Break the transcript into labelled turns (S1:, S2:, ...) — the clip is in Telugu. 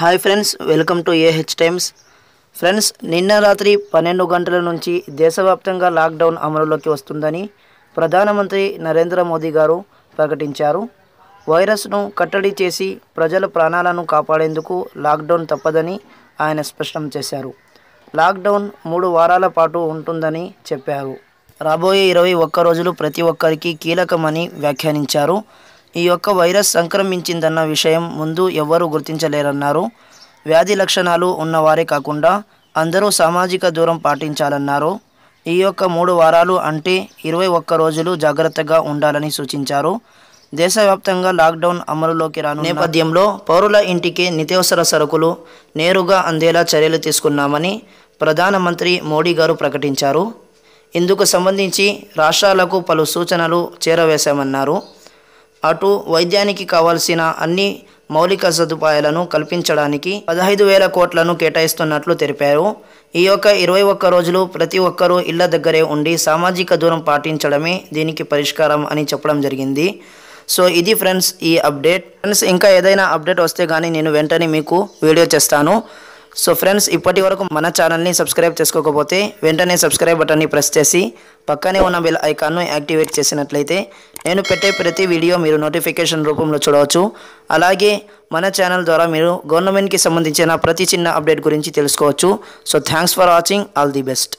S1: hi friends welcome to A H times friends నిన్న రాత్రి పన్నెండు గంటల నుంచి దేశవ్యాప్తంగా లాక్డౌన్ అమలులోకి వస్తుందని ప్రధానమంత్రి నరేంద్ర మోదీ గారు ప్రకటించారు వైరస్ను కట్టడి చేసి ప్రజల ప్రాణాలను కాపాడేందుకు లాక్డౌన్ తప్పదని ఆయన స్పష్టం చేశారు లాక్డౌన్ మూడు వారాల పాటు ఉంటుందని చెప్పారు రాబోయే ఇరవై ఒక్క రోజులు ప్రతి ఒక్కరికి కీలకమని వ్యాఖ్యానించారు ఈ యొక్క వైరస్ సంక్రమించిందన్న విషయం ముందు ఎవ్వరూ గుర్తించలేరన్నారు వ్యాధి లక్షణాలు ఉన్నవారే కాకుండా అందరూ సామాజిక దూరం పాటించాలన్నారు ఈ యొక్క మూడు వారాలు అంటే ఇరవై ఒక్క రోజులు జాగ్రత్తగా ఉండాలని సూచించారు దేశవ్యాప్తంగా లాక్డౌన్ అమలులోకి రాను నేపథ్యంలో పౌరుల ఇంటికి నిత్యవసర సరుకులు నేరుగా అందేలా చర్యలు తీసుకున్నామని ప్రధానమంత్రి మోడీ గారు ప్రకటించారు ఇందుకు సంబంధించి రాష్ట్రాలకు పలు సూచనలు చేరవేశామన్నారు అటు వైద్యానికి కావాల్సిన అన్ని మౌలిక సదుపాయాలను కల్పించడానికి పదహైదు వేల కోట్లను కేటాయిస్తున్నట్లు తెలిపారు ఈ యొక్క ఇరవై ఒక్క రోజులు ప్రతి ఒక్కరూ ఇళ్ల దగ్గరే ఉండి సామాజిక దూరం పాటించడమే దీనికి పరిష్కారం అని చెప్పడం జరిగింది సో ఇది ఫ్రెండ్స్ ఈ అప్డేట్ ఫ్రెండ్స్ ఇంకా ఏదైనా అప్డేట్ వస్తే కానీ నేను వెంటనే మీకు వీడియో చేస్తాను సో ఫ్రెండ్స్ ఇప్పటి వరకు మన ఛానల్ని సబ్స్క్రైబ్ చేసుకోకపోతే వెంటనే సబ్స్క్రైబ్ బటన్ని ప్రెస్ చేసి పక్కనే ఉన్న బిల్ ఐకాన్ను యాక్టివేట్ చేసినట్లయితే నేను పెట్టే ప్రతి వీడియో మీరు నోటిఫికేషన్ రూపంలో చూడవచ్చు అలాగే మన ఛానల్ ద్వారా మీరు గవర్నమెంట్కి సంబంధించిన ప్రతి చిన్న అప్డేట్ గురించి తెలుసుకోవచ్చు so thanks for watching all the best